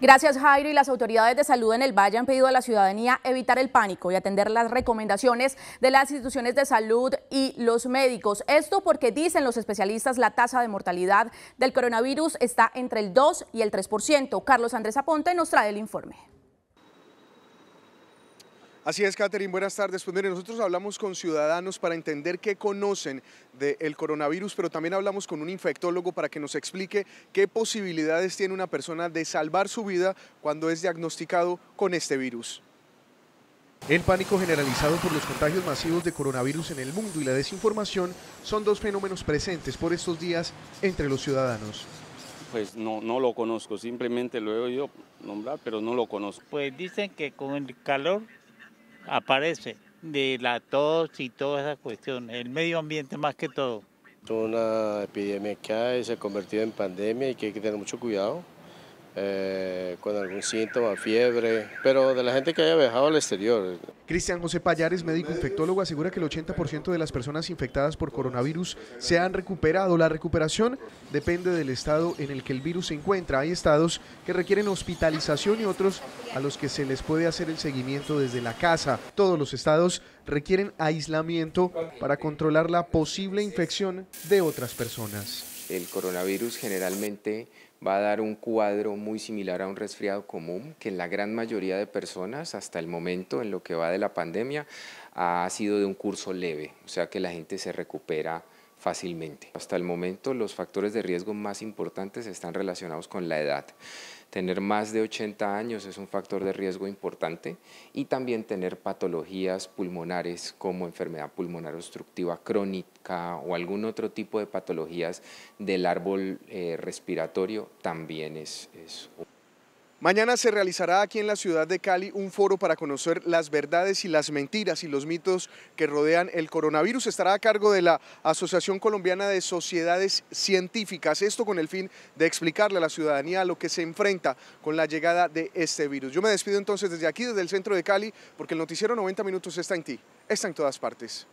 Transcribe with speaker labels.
Speaker 1: Gracias Jairo y las autoridades de salud en el Valle han pedido a la ciudadanía evitar el pánico y atender las recomendaciones de las instituciones de salud y los médicos. Esto porque dicen los especialistas la tasa de mortalidad del coronavirus está entre el 2 y el 3%. Carlos Andrés Aponte nos trae el informe.
Speaker 2: Así es, Catherine, buenas tardes. Pues nosotros hablamos con ciudadanos para entender qué conocen del coronavirus, pero también hablamos con un infectólogo para que nos explique qué posibilidades tiene una persona de salvar su vida cuando es diagnosticado con este virus. El pánico generalizado por los contagios masivos de coronavirus en el mundo y la desinformación son dos fenómenos presentes por estos días entre los ciudadanos. Pues no, no lo conozco, simplemente lo he oído nombrar, pero no lo conozco. Pues dicen que con el calor aparece de la tos y todas esas cuestiones, el medio ambiente más que todo. una epidemia que hay, se ha convertido en pandemia y que hay que tener mucho cuidado. Eh, con algún síntoma, fiebre, pero de la gente que haya viajado al exterior. Cristian José Payares, médico infectólogo, asegura que el 80% de las personas infectadas por coronavirus se han recuperado. La recuperación depende del estado en el que el virus se encuentra. Hay estados que requieren hospitalización y otros a los que se les puede hacer el seguimiento desde la casa. Todos los estados requieren aislamiento para controlar la posible infección de otras personas.
Speaker 3: El coronavirus generalmente va a dar un cuadro muy similar a un resfriado común que en la gran mayoría de personas hasta el momento en lo que va de la pandemia ha sido de un curso leve, o sea que la gente se recupera fácilmente. Hasta el momento los factores de riesgo más importantes están relacionados con la edad. Tener más de 80 años es un factor de riesgo importante y también tener patologías pulmonares como enfermedad pulmonar obstructiva crónica o algún otro tipo de patologías del árbol eh, respiratorio también es, es
Speaker 2: Mañana se realizará aquí en la ciudad de Cali un foro para conocer las verdades y las mentiras y los mitos que rodean el coronavirus. Estará a cargo de la Asociación Colombiana de Sociedades Científicas, esto con el fin de explicarle a la ciudadanía lo que se enfrenta con la llegada de este virus. Yo me despido entonces desde aquí, desde el centro de Cali, porque el noticiero 90 Minutos está en ti, está en todas partes.